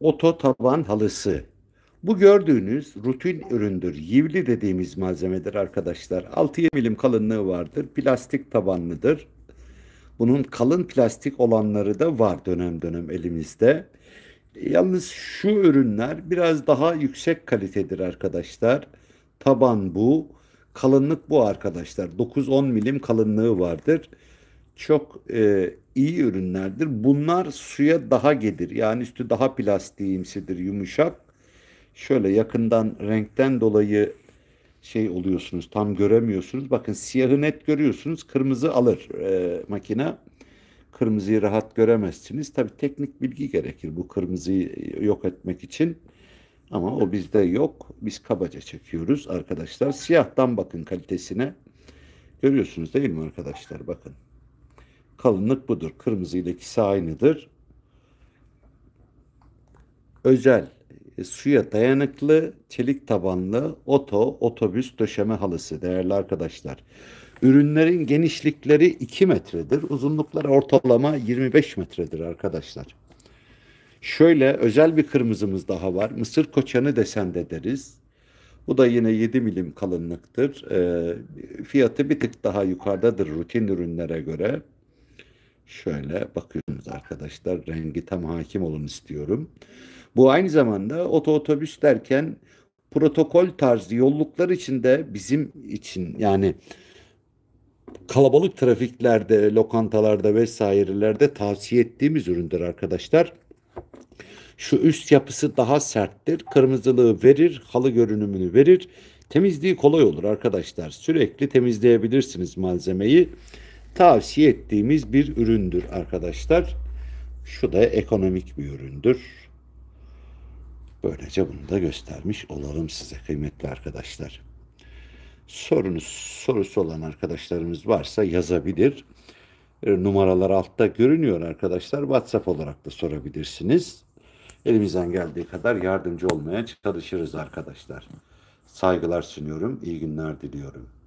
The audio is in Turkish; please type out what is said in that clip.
oto taban halısı. Bu gördüğünüz rutin üründür. Yivli dediğimiz malzemedir arkadaşlar. 6-7 milim kalınlığı vardır. Plastik tabanlıdır. Bunun kalın plastik olanları da var dönem dönem elimizde. Yalnız şu ürünler biraz daha yüksek kalitedir arkadaşlar. Taban bu. Kalınlık bu arkadaşlar. 9-10 milim kalınlığı vardır çok e, iyi ürünlerdir. Bunlar suya daha gelir. Yani üstü daha plastiğimsidir, yumuşak. Şöyle yakından renkten dolayı şey oluyorsunuz, tam göremiyorsunuz. Bakın siyahı net görüyorsunuz, kırmızı alır e, makine. Kırmızıyı rahat göremezsiniz. Tabi teknik bilgi gerekir bu kırmızıyı yok etmek için. Ama o bizde yok. Biz kabaca çekiyoruz arkadaşlar. Siyahtan bakın kalitesine. Görüyorsunuz değil mi arkadaşlar? Bakın kalınlık budur. Kırmızı ile ikisi aynıdır. Özel e, suya dayanıklı çelik tabanlı oto otobüs döşeme halısı değerli arkadaşlar. Ürünlerin genişlikleri 2 metredir. Uzunlukları ortalama 25 metredir arkadaşlar. Şöyle özel bir kırmızımız daha var. Mısır koçanı desende deriz. Bu da yine 7 milim kalınlıktır. E, fiyatı bir tık daha yukarıdadır rutin ürünlere göre. Şöyle bakıyorsunuz arkadaşlar rengi tam hakim olun istiyorum. Bu aynı zamanda oto otobüs derken protokol tarzı yolluklar içinde bizim için yani kalabalık trafiklerde, lokantalarda vesairelerde tavsiye ettiğimiz üründür arkadaşlar. Şu üst yapısı daha serttir. Kırmızılığı verir, halı görünümünü verir. Temizliği kolay olur arkadaşlar. Sürekli temizleyebilirsiniz malzemeyi tavsiye ettiğimiz bir üründür arkadaşlar. Şu da ekonomik bir üründür. Böylece bunu da göstermiş olalım size kıymetli arkadaşlar. Sorunuz, sorusu olan arkadaşlarımız varsa yazabilir. E, numaralar altta görünüyor arkadaşlar. WhatsApp olarak da sorabilirsiniz. Elimizden geldiği kadar yardımcı olmaya çalışırız arkadaşlar. Saygılar sunuyorum. İyi günler diliyorum.